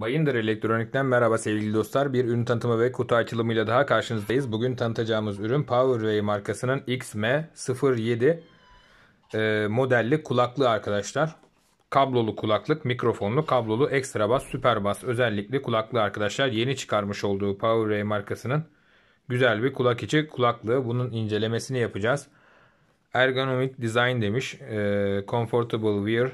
Bayındır Elektronik'ten merhaba sevgili dostlar. Bir ürün tanıtımı ve kutu açılımıyla daha karşınızdayız. Bugün tanıtacağımız ürün Powerway markasının XM07 e, modelli kulaklığı arkadaşlar. Kablolu kulaklık, mikrofonlu, kablolu, ekstra bas, süper bas özellikli kulaklığı arkadaşlar. Yeni çıkarmış olduğu Powerway markasının güzel bir kulak içi kulaklığı. Bunun incelemesini yapacağız. Ergonomik design demiş. E, comfortable wear.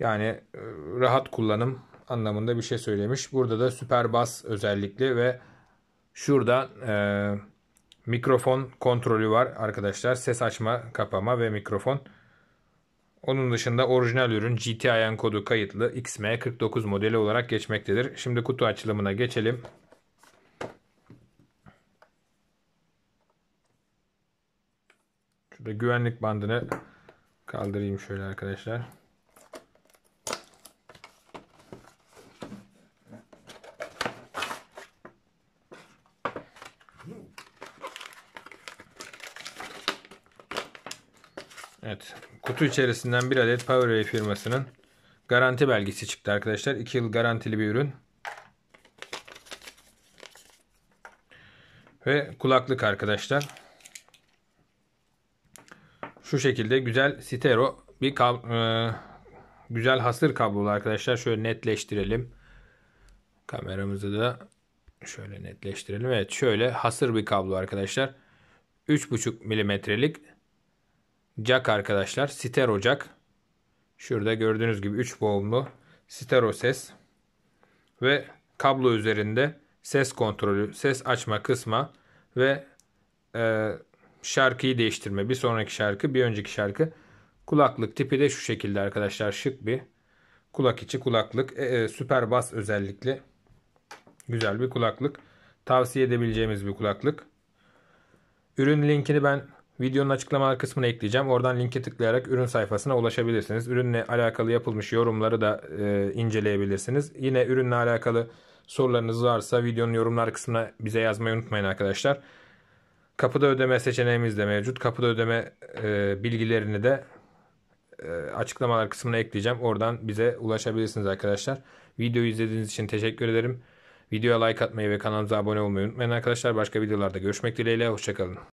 Yani e, rahat kullanım, anlamında bir şey söylemiş. Burada da süper bas özellikli ve şurada e, mikrofon kontrolü var arkadaşlar. Ses açma, kapama ve mikrofon. Onun dışında orijinal ürün GTI'nin kodu kayıtlı XM49 modeli olarak geçmektedir. Şimdi kutu açılımına geçelim. Şurada güvenlik bandını kaldırayım şöyle arkadaşlar. Evet. Kutu içerisinden bir adet Powerway firmasının garanti belgesi çıktı arkadaşlar. 2 yıl garantili bir ürün. Ve kulaklık arkadaşlar. Şu şekilde güzel sitero bir e güzel hasır kablolu arkadaşlar. Şöyle netleştirelim. Kameramızı da Şöyle netleştirelim. Evet şöyle hasır bir kablo arkadaşlar. 3,5 milimetrelik jack arkadaşlar. Stereo jack. Şurada gördüğünüz gibi 3 boğumlu stereo ses. Ve kablo üzerinde ses kontrolü, ses açma, kısma ve e, şarkıyı değiştirme. Bir sonraki şarkı, bir önceki şarkı. Kulaklık tipi de şu şekilde arkadaşlar. Şık bir kulak içi kulaklık. E, e, süper bas özellikle Güzel bir kulaklık. Tavsiye edebileceğimiz bir kulaklık. Ürün linkini ben videonun açıklamalar kısmına ekleyeceğim. Oradan linke tıklayarak ürün sayfasına ulaşabilirsiniz. Ürünle alakalı yapılmış yorumları da e, inceleyebilirsiniz. Yine ürünle alakalı sorularınız varsa videonun yorumlar kısmına bize yazmayı unutmayın arkadaşlar. Kapıda ödeme seçeneğimiz de mevcut. Kapıda ödeme e, bilgilerini de e, açıklamalar kısmına ekleyeceğim. Oradan bize ulaşabilirsiniz arkadaşlar. Videoyu izlediğiniz için teşekkür ederim. Videoya like atmayı ve kanalımıza abone olmayı unutmayın arkadaşlar. Başka videolarda görüşmek dileğiyle. Hoşçakalın.